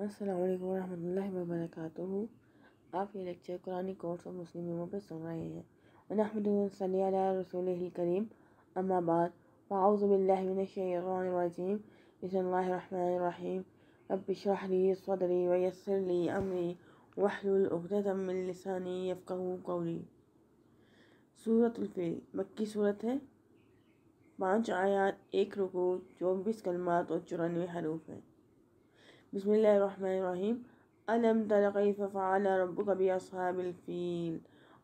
अस्सलाम वरह वरक आप ये लेक्चर कुरानी कोर्स और मुस्लिम इमों पर सुन रहे हैं वनहमद रसोल करीम अम्माबाद फ़ाउज़बिल्लिम बसमीम रबिशरली सदरी वयसरली अमरी वहलुलतमिलसानी यफ़ू कौली सूरतफ़िल मक्की सूरत है पाँच आयात एक रुको चौबीस कलमात और चौरानवे हरूफ हैं بسم الله الرحمن الرحيم ألم تر كيف فعل ربك بأصحاب الفيل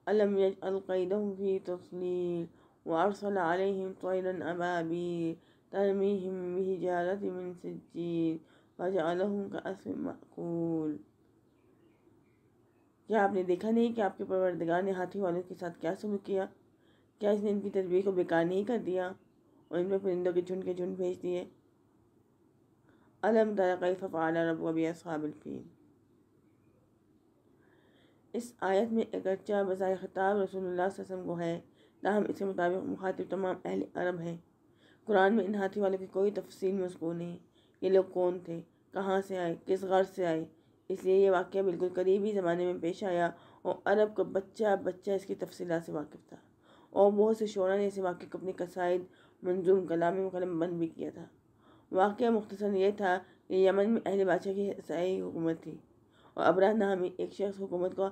ألم يجعل قيدهم في تصليل وأرسل عليهم طيرا أبابيل ترميهم بهجارة من سجيل وجعلهم كأس مأكول क्या आपने देखा नहीं कि आपके परवरदगार ने हाथी वालों के साथ क्या सुलूक किया क्या इसने इनकी तस्वीर को बेकार नहीं कर दिया और इन पर परिंदों के झुंड के झुंड भेज दिए अलम तर कैफ इस आयत में एक अच्छा बज़ा ख़िताब रसूल वसम को है ताहम इसके मुताबिक मुखातिब तमाम अहल अरब हैं कुरान में इन हाथी वालों की कोई तफसील मजकूर नहीं ये लोग कौन थे कहाँ से आए किस गर्ज से आए इसलिए यह वाक़ बिल्कुल करीबी ज़माने में पेश आया और अरब का बच्चा बच्चा इसकी तफसी से वाकिफ था और बहुत से शोरा ने इस वाक़ को अपने कसाइद मंजूम कलामी में बंद भी किया था वाक़ मख्तसर यह था कि यमन में अहल बादशाह की सही हुकूमत थी और अबरा नामी एक शख्स हुकूमत का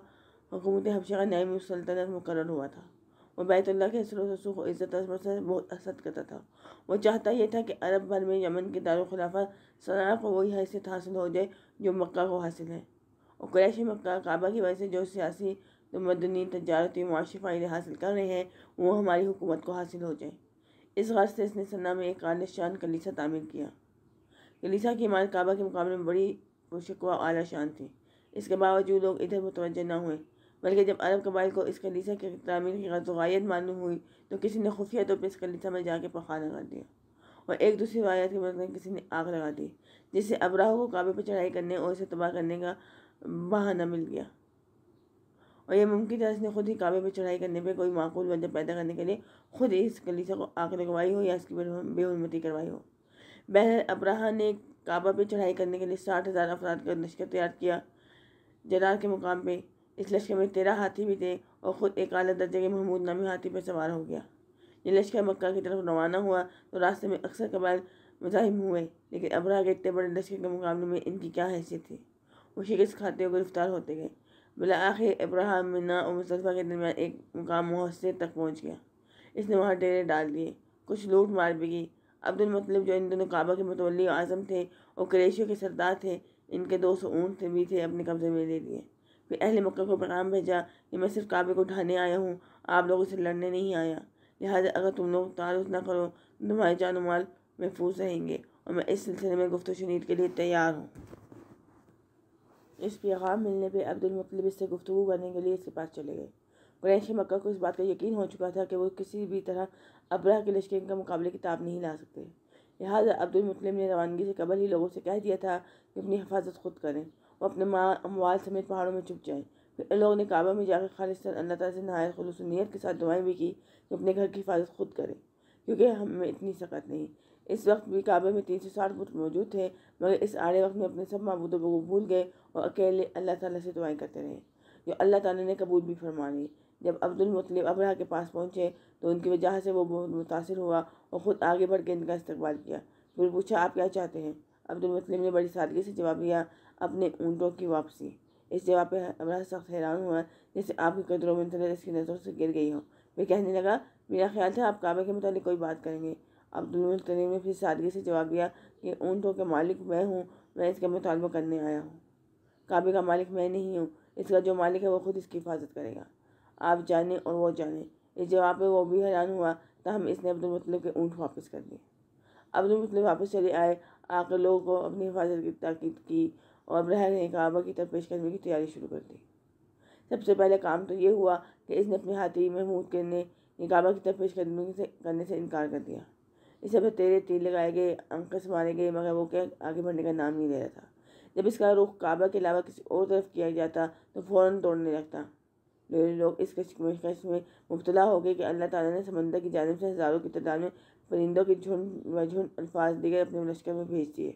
हुकूमत हबशा का नायम सल्तनत मुकर हुआ था वो बैतुल्ला के वसूख और इज़्ज़त से बहुत असद करता था वो चाहता यह था कि अरब भर में यमन के दारखिलाफा सना को वही हैसियत हासिल हो जाए जो मक्का को हासिल है और क्रैश मक्का काबा की वजह से जो सियासी तो मदनी तजारती मुआशी फ़ायदे हासिल कर रहे हैं वो हमारी हुकूमत को हासिल हो जाए इस गर्ज से इसने सन्ना में एक आलिशान कलीसा तामीर किया कलीसा की इमारत काबा के मुकाबले में बड़ी पुशकवा आला शान थी इसके बावजूद लोग इधर मुतवजह ना हुए बल्कि जब अरब कबाइल को इस कलीसा की तमीर की गजुगायत मालूम हुई तो किसी ने खुफिया तौर तो पर इस कलीसा में जाके पखाना कर दिया और एक दूसरी रवायत के मतलब किसी ने आग लगा दी जिससे अबराह को काबे पर चढ़ाई करने और इसे तबाह करने का बहाना मिल गया और यह मुमकिन था इसने खुद ही काबे पर चढ़ाई करने पर कोई माकूल वजह पैदा करने के लिए खुद ही इस कलीसा को आग लगवाई हो या इसकी बेहनमती करवाई हो बहर अब्राहा ने काबा पर चढ़ाई करने के लिए साठ हज़ार अफराद का लश्कर तैयार किया जरार के मुकाम पर इस लश्कर में तेरह हाथी भी थे और ख़ुद एक अली दर्जे के महमूद नामी हाथी पर सवार हो गया ये लश्कर मक्का की तरफ रवाना हुआ तो रास्ते में अक्सर कबाइल मुजाहिम हुए लेकिन अब्राहा के इतने बड़े लश्कर के मुकाबले में इनकी क्या हैसियत थी वो शिकस्त खाते हुए गिरफ्तार होते गए बिलाखिर इब्राहिम मिना और मुस्तफ़ा के दरमियान एक मुकाम मुहसर तक पहुँच गया इसने वहाँ डेरे डाल दिए कुछ लूट मार भी की अब्दुल मतलब जो इन दोनों काबा के मतवली आज़म थे और क्रेशियों के सरदार थे इनके दो सौ ऊँट भी थे अपने कब्जे में ले लिए फिर अहले मक्का को पैगाम भेजा कि मैं सिर्फ काबे को उठाने आया हूँ आप लोगों से लड़ने नहीं आया लिहाजा अगर तुम लोग तारुफ ना करो तो तुम्हारे जानो माल महफूज रहेंगे और मैं इस सिलसिले में गुफ्त शनीद के लिए तैयार हूँ इस पैगाम मिलने पर अब्दुलमतलब इससे गुफ्तु करने के लिए इसके पास चले गए कुरैश मक्का को इस बात का यकीन हो चुका था कि वो किसी भी तरह अब्रा के लश्कर का मुकाबले किताब नहीं ला सकते लिहाजा अब्दुलमतलब ने रवानगी से कबल ही लोगों से कह दिया था कि अपनी हिफाजत खुद करें वो अपने माँ अमवाल समेत पहाड़ों में छुप जाएँ फिर इन लोगों ने काबा में जाकर खालिस्तान अल्लाह ताला से नहायत खलूस नीयत के साथ दुआएँ भी की कि अपने घर की हिफाजत खुद करें क्योंकि हमें इतनी सकत नहीं इस वक्त भी काबे में तीन सौ साठ बुत मौजूद थे मगर इस आड़े वक्त में अपने सब मबूदों को भूल गए और अकेले अल्लाह ताला से दुआएं करते रहे जो अल्लाह ताला ने कबूल भी फरमा ली जब अब्दुलमतलब अबरा के पास पहुँचे तो उनकी वजह से वो बहुत मुतासर हुआ और ख़ुद आगे बढ़ के इनका इस्तकबाल किया फिर पूछा आप क्या चाहते हैं अब्दुलमतलब ने बड़ी सादगी से जवाब दिया अपने ऊँटों की वापसी इस जवाब पर अबरा सख्त हैरान हुआ जैसे आपकी कदरों में इसकी नज़रों से गिर गई हो वे कहने लगा मेरा ख्याल था आप काबे के मतलब कोई बात करेंगे अब्दुल मुतनी ने फिर सादगी से जवाब दिया कि ऊँटों के मालिक मैं हूँ मैं इसका मुतालबा करने आया हूँ काबे का मालिक मैं नहीं हूँ इसका जो मालिक है वो खुद इसकी हिफाजत करेगा आप जाने और वो जाने इस जवाब पर वो भी हैरान हुआ तहम इसने अब्दुल के ऊँट वापस कर दिए अब्दुल वापस चले आए आकर लोगों को अपनी हिफाजत की ताकीद की और रहने ने काबा की तरफ पेश करने की तैयारी शुरू कर दी सबसे पहले काम तो ये हुआ कि इसने अपने हाथी महमूद के काबा की तरफ पेश करने से करने से इनकार कर दिया इसे सब तेरे तीर लगाए गए अंकस मारे गए मगर वो क्या आगे बढ़ने का नाम नहीं ले रहा था जब इसका रुख काबा के अलावा किसी और तरफ किया जाता तो फ़ौर तोड़ने लगता लोग इस कश्मश में मुबतला हो गए कि अल्लाह ताला ने समंदर की जानब से हज़ारों की तादाद में परिंदों के झुंड व झुंड अल्फाज दिगर अपने लश्कर में भेज दिए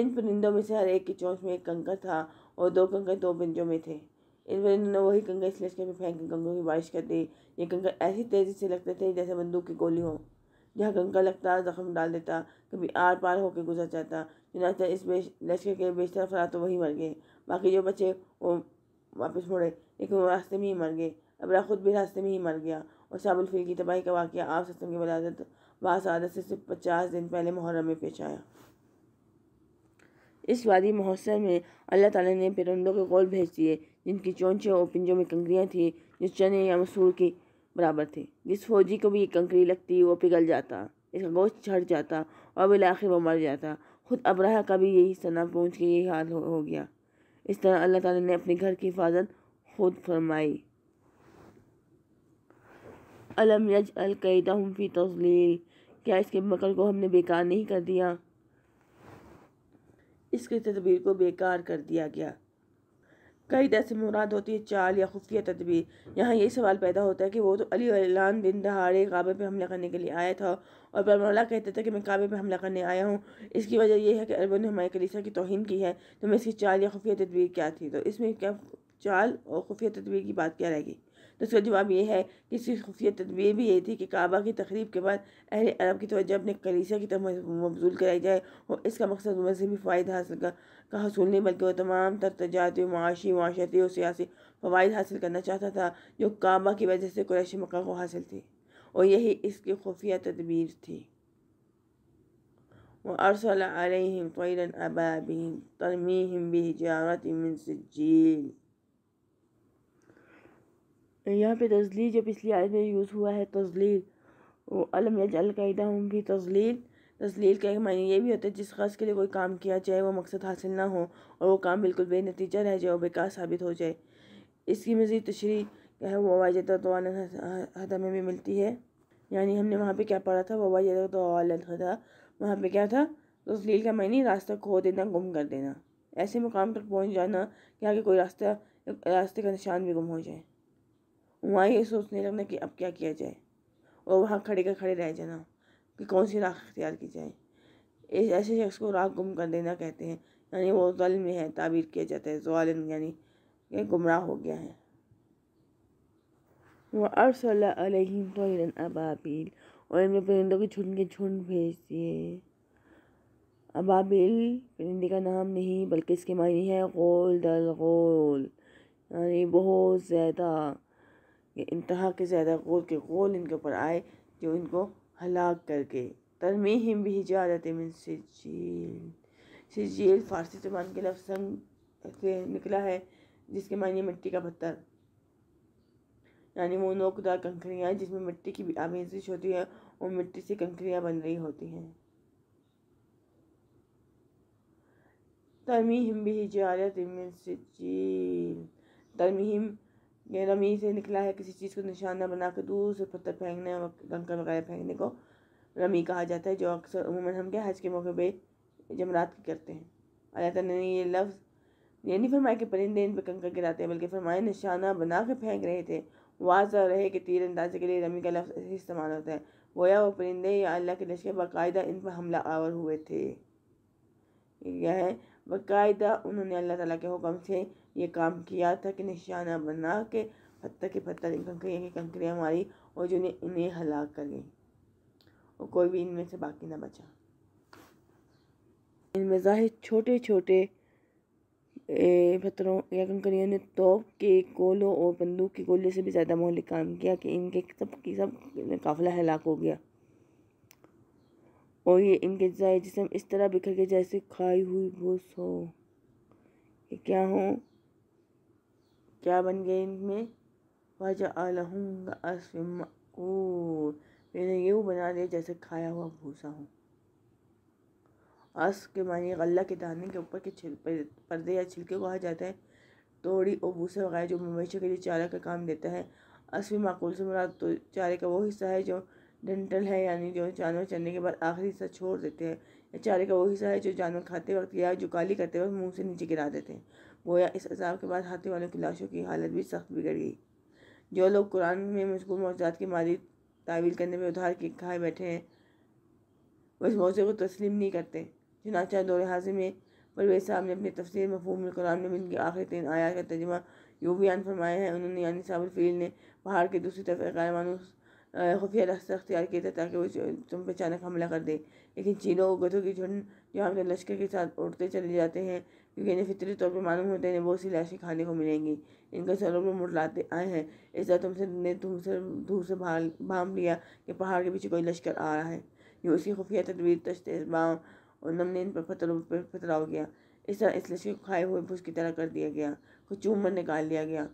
इन परिंदों में से हर एक की चोंच में एक कंकर था और दो कंकर दो पंजों में थे इन परिंदों ने वही कंकर इस लश्कर में फेंक कंकरों की बारिश कर दी ये कंकर ऐसी तेज़ी से लगते थे जैसे बंदूक की गोली हो जहाँ गंगा लगता जख्म डाल देता कभी आर पार होकर गुजर जाता चुनाचा इस बेश लश्कर के बेशतर फरा तो वही मर गए बाकी जो बचे वो वापस मुड़े लेकिन वो रास्ते में ही मर गए अबरा खुद भी रास्ते में ही मर गया और साबुलफिल की तबाही का वाक़ आप सत्संग की वलादत बासादत से सिर्फ पचास दिन पहले मुहर्रम में पेश आया इस वादी महोत्सव में अल्लाह ताला ने परिंदों के गोल भेज दिए जिनकी चोंचे और पिंजों में कंकरियाँ थीं जो चने या मसूर की बराबर थे जिस फौजी को भी ये कंकड़ी लगती वो पिघल जाता इसका गोश्त झड़ जाता और बिलाखिर वो मर जाता खुद अब्रह का भी यही सना पहुँच के यही हाल हो, हो गया इस तरह अल्लाह ताला ने अपने घर की हिफाजत खुद फरमाई अलम यज अल हम फी तजलील क्या इसके मकर को हमने बेकार नहीं कर दिया इसकी तदबीर को बेकार कर दिया गया कई तरह मुराद होती है चाल या खुफिया तदबीर यहाँ यही सवाल पैदा होता है कि वो तो अली अलान बिन दहाड़े काबे पर हमला करने के लिए आया था और बरमौला कहते थे कि मैं काबे पर हमला करने आया हूँ इसकी वजह यह है कि अरबों ने हमारे कलीसा की तोहन की है तो मैं इसकी चाल या खुफिया तदबीर क्या थी तो इसमें क्या चाल और खुफिया तदबीर की बात क्या रहेगी तो इसका जवाब यह है कि इसकी खुफिया तदबीर भी ये थी कि काबा की तकरीब के बाद अहल अरब की तोजह अपने कलीसिया की तरफ मबजूल कराई जाए और इसका मकसद मजहबी फ़ायद हासिल का, का हसूल नहीं बल्कि वह तमाम तर तजाती माशी माशरती और सियासी फ़वाद हासिल करना चाहता था जो काबा की वजह से कुरैश मक्का को हासिल थी और यही इसकी खुफिया तदबीर थी अरसल अलैहिम طيرا أبابيل तरमीहिम بهجارة मिन سجيل यहाँ पे तजलील जो पिछली आयत में यूज़ हुआ है तजलील अलम अलकायदा हम भी तजलील तजलील का एक मायने ये भी होता है जिस खास के लिए कोई काम किया जाए वो मकसद हासिल ना हो और वो काम बिल्कुल बेनतीजा रह जाए और बेकार साबित हो जाए इसकी मज़ीद तशरी क्या है ववाजत हदा में भी मिलती है यानी हमने वहाँ पे क्या पढ़ा था ववाजत हदा वहाँ पे क्या था तजलील का मायने रास्ता खो देना गुम कर देना ऐसे मुकाम तक पहुँच जाना कि आगे कोई रास्ता रास्ते का निशान भी गुम हो जाए वहाँ ये सोचने लगना कि अब क्या किया जाए और वहाँ खड़े कर खड़े रह जाना कि कौन सी राख अख्तियार की जाए इस ऐसे शख्स को राख गुम कर देना कहते हैं यानी वो जल में है ताबीर किया जाता है जालिम यानी ये गुमराह हो गया है वह अरसलम तो अबाबिल और इनमें परिंदों के झुंड के झुंड भेज दिए अबाबिल परिंदे का नाम नहीं बल्कि इसके मायने है गोल दल गोल यानी बहुत ज़्यादा ये इंतहा के ज़्यादा गौर के गोल इनके ऊपर आए जो इनको हलाक करके हिम भी जाते मिन सजील सजील फ़ारसी ज़बान के लफ्ज़ से निकला है जिसके मानिए मिट्टी का पत्थर यानी वो नोकदार कंकरियाँ जिसमें मिट्टी की आमेजिश होती है और मिट्टी से कंकरियाँ बन रही होती हैं हिम भी जाते मिन सजील तरमीम ये रमी से निकला है किसी चीज़ को निशाना बनाकर दूर से पत्थर फेंकने और कंकर वगैरह फेंकने को रमी कहा जाता है जो अक्सर अमूमन हम क्या हज के मौके पर जमरात की करते हैं अल्लाह ने ये लफ्ज़ ये नहीं फरमाया कि परिंदे इन पर कंकर गिराते हैं बल्कि फरमाए निशाना बना के फेंक रहे थे वाजा रहे कि तीर अंदाजे के लिए रमी का लफ्ज़ ऐसे इस्तेमाल होता है या वो परिंदे या अल्लाह के लश्कर बाकायदा इन पर हमला आवर हुए थे यह है बाकायदा उन्होंने अल्लाह ताला के हुक्म से ये काम किया था कि निशाना बना के पत्थर के पत्थर की कंकरियाँ की कंकरियाँ मारी और जो इन्हें हलाक कर गई और कोई भी इनमें से बाकी ना बचा इनमें जाहिर छोटे छोटे पत्थरों या कंकरियों ने तोप के कोलों और बंदूक के गोले से भी ज़्यादा मोहलिक काम किया कि इनके सब की सब काफिला हलाक हो गया और ये इनके जाए जिसम इस तरह बिखर के जैसे खाई हुई भूस हो ये क्या हो क्या बन गए इनमें वाजा आलहूंगा असम मैंने ये बना दिया जैसे खाया हुआ भूसा हो अस के मानिए गल्ला के दाने के ऊपर के छिल पर्दे या छिलके को कहा जाता है तोड़ी और भूसे वगैरह जो मवेशियों के लिए चारा का काम देता है असवी माकूल से मुराद तो चारे का वो हिस्सा है जो डेंटल है यानी जो जानवर चलने के बाद आखिरी हिस्सा छोड़ देते हैं या चारे का वो हिस्सा है जो जानवर खाते वक्त या जो काली करते वक्त मुंह से नीचे गिरा देते हैं गोया इस अजाब के बाद हाथी वालों की लाशों की हालत भी सख्त बिगड़ गई जो लोग कुरान में मशगूल मौजाद की मादी तावील करने में उधार के खाए बैठे हैं वो इस मौजे को तस्लीम नहीं करते चुनाचा दौर हाजिर में परवेज साहब ने अपनी तफसर मफहूम कुरान में इनकी आखिरी तीन आयात का तर्जमा यूँ बयान फरमाया है उन्होंने यानी साबुल फील ने पहाड़ के दूसरी तरफ ग़ैरमानूस खुफिया रास्ता अख्तियार किया था ताकि वो तुम पर अचानक हमला कर दे लेकिन चीनों गधों की झुंड जो हमने लश्कर के साथ उड़ते चले जाते हैं क्योंकि इन्हें फितरी तौर पर मालूम होते हैं बहुत सी लाशें खाने को मिलेंगी इनका सरों में मुटलाते आए हैं इस तरह तुमसे ने तुमसे दूर से भाग भाम लिया कि पहाड़ के पीछे कोई लश्कर आ रहा है यूँ उसकी खुफिया तदबीर तशतबाव और नमने ने इन पर पत्थरों पर पथराव किया इस तरह इस लश्कर को खाए हुए भूस की तरह कर दिया गया कुछ चूमर निकाल लिया गया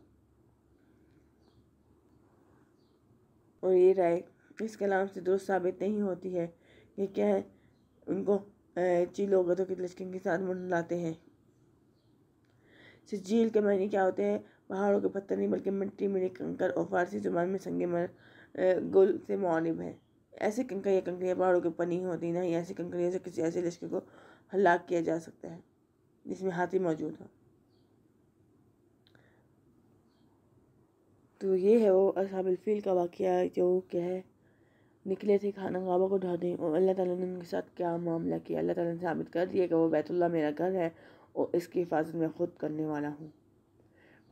और ये राय इस कलाम से दुरुस्त साबित नहीं होती है ये क्या है उनको चीलों गदों की लचकिन के साथ मुंडलाते हैं झील के मायने क्या होते हैं पहाड़ों के पत्थर नहीं बल्कि मिट्टी मिले कंकर और फारसी जुबान में संगे मर गुल से मानब है ऐसे कंकर या कंकरियाँ पहाड़ों के ऊपर नहीं होती ना ही ऐसी कंकरियों से किसी ऐसे लश्कर को हलाक किया जा सकता है जिसमें हाथी मौजूद हो तो ये है वो असहाब फील का वाक़ जो क्या है निकले थे खाना खाबा को ढाने और अल्लाह ताला ने उनके साथ क्या मामला किया अल्लाह ताला ने साबित कर दिया कि वो बैतुल्ला मेरा घर है और इसकी हिफाजत मैं खुद करने वाला हूँ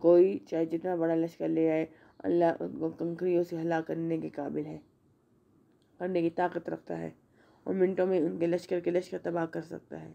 कोई चाहे जितना बड़ा लश्कर ले आए अल्लाह उनको कंकरियों से हला करने के काबिल है करने की ताकत रखता है और मिनटों में उनके लश्कर के लश्कर तबाह कर सकता है